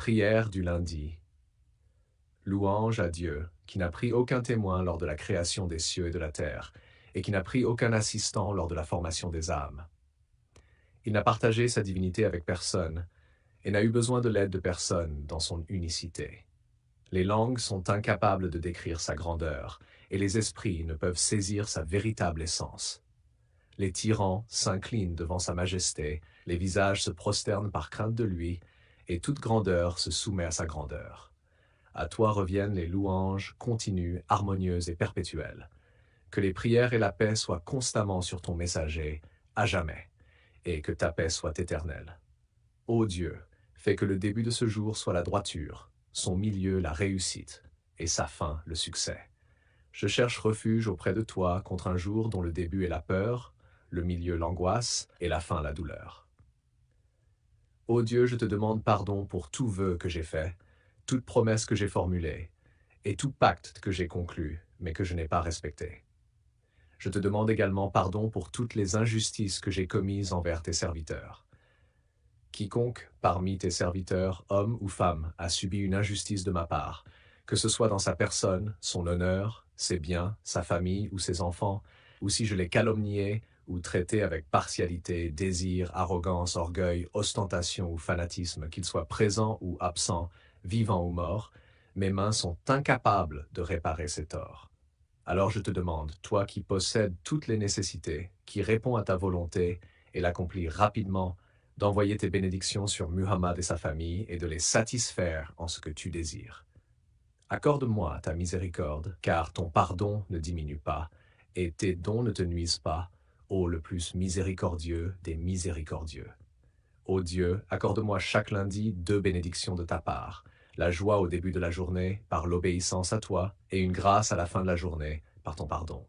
Prière du lundi. Louange à Dieu, qui n'a pris aucun témoin lors de la création des cieux et de la terre, et qui n'a pris aucun assistant lors de la formation des âmes. Il n'a partagé sa divinité avec personne, et n'a eu besoin de l'aide de personne dans son unicité. Les langues sont incapables de décrire sa grandeur, et les esprits ne peuvent saisir sa véritable essence. Les tyrans s'inclinent devant sa majesté, les visages se prosternent par crainte de lui, et toute grandeur se soumet à sa grandeur. À toi reviennent les louanges continues, harmonieuses et perpétuelles. Que les prières et la paix soient constamment sur ton messager, à jamais, et que ta paix soit éternelle. Ô Dieu, fais que le début de ce jour soit la droiture, son milieu la réussite, et sa fin le succès. Je cherche refuge auprès de toi contre un jour dont le début est la peur, le milieu l'angoisse et la fin la douleur. Ô Dieu, je te demande pardon pour tout vœu que j'ai fait, toute promesse que j'ai formulée, et tout pacte que j'ai conclu, mais que je n'ai pas respecté. Je te demande également pardon pour toutes les injustices que j'ai commises envers tes serviteurs. Quiconque, parmi tes serviteurs, homme ou femme, a subi une injustice de ma part, que ce soit dans sa personne, son honneur, ses biens, sa famille ou ses enfants, ou si je l'ai calomnié, ou traité avec partialité, désir, arrogance, orgueil, ostentation ou fanatisme, qu'il soit présent ou absent, vivant ou mort, mes mains sont incapables de réparer ces torts. Alors je te demande, toi qui possèdes toutes les nécessités, qui réponds à ta volonté et l'accomplis rapidement, d'envoyer tes bénédictions sur Muhammad et sa famille et de les satisfaire en ce que tu désires. Accorde-moi ta miséricorde, car ton pardon ne diminue pas, et tes dons ne te nuisent pas, ô le plus miséricordieux des miséricordieux. Ô Dieu, accorde-moi chaque lundi deux bénédictions de ta part, la joie au début de la journée par l'obéissance à toi, et une grâce à la fin de la journée par ton pardon.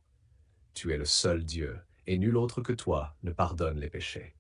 Tu es le seul Dieu, et nul autre que toi ne pardonne les péchés.